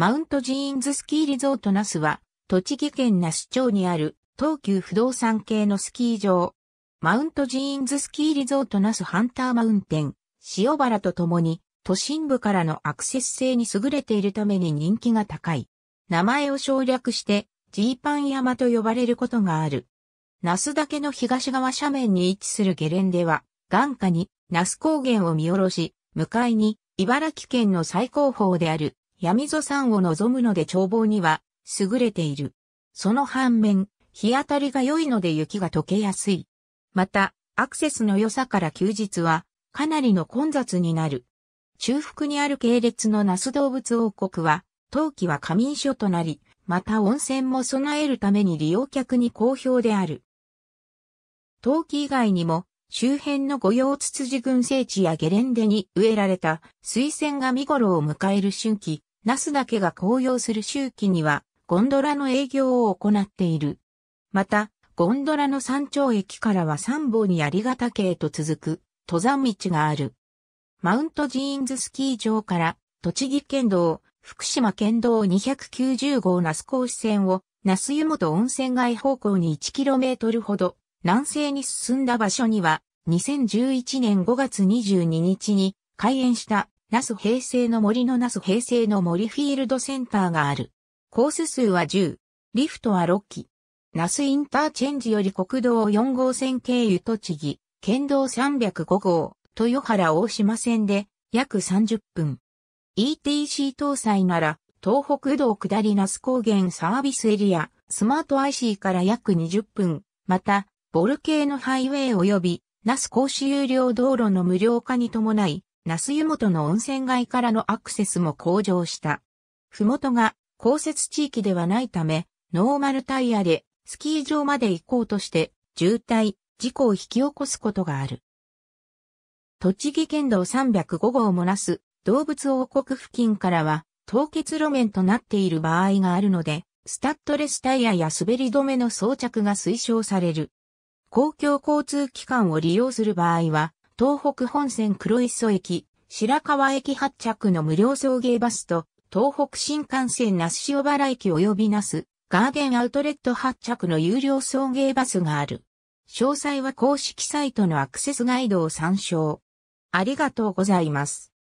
マウントジーンズスキーリゾートナスは、栃木県那須町にある東急不動産系のスキー場。マウントジーンズスキーリゾートナスハンターマウンテン、塩原とともに、都心部からのアクセス性に優れているために人気が高い。名前を省略して、ジーパン山と呼ばれることがある。那須岳の東側斜面に位置するゲレンデは、眼下に那須高原を見下ろし、向かいに茨城県の最高峰である闇ぞ山を望むので眺望には優れている。その反面、日当たりが良いので雪が溶けやすい。また、アクセスの良さから休日はかなりの混雑になる。中腹にある系列の那須動物王国は、冬季は仮眠所となり、また温泉も備えるために利用客に好評である。冬季以外にも、周辺の御用筒子群生地やゲレンデに植えられた水仙が見頃を迎える春季、那須岳が紅葉する周期には、ゴンドラの営業を行っている。また、ゴンドラの山頂駅からは三本にがヶ岳へと続く登山道がある。マウントジーンズスキー場から栃木県道、福島県道290号那須甲子線を那須湯本温泉街方向に 1km ほど南西に進んだ場所には2011年5月22日に開園した那須平成の森の那須平成の森フィールドセンターがある。コース数は10、リフトは6機。那須インターチェンジより国道4号線経由栃木、県道305号、豊原大島線で約30分。ETC 搭載なら、東北道下り那須高原サービスエリア、スマート IC から約20分、また、ボル系のハイウェイ及び、那須公衆有料道路の無料化に伴い、那須湯本の温泉街からのアクセスも向上した。ふもとが降雪地域ではないため、ノーマルタイヤでスキー場まで行こうとして渋滞、事故を引き起こすことがある。栃木県道305号もなす動物王国付近からは凍結路面となっている場合があるので、スタッドレスタイヤや滑り止めの装着が推奨される。公共交通機関を利用する場合は、東北本線黒磯駅、白川駅発着の無料送迎バスと、東北新幹線那須塩原駅及び那須、ガーデンアウトレット発着の有料送迎バスがある。詳細は公式サイトのアクセスガイドを参照。ありがとうございます。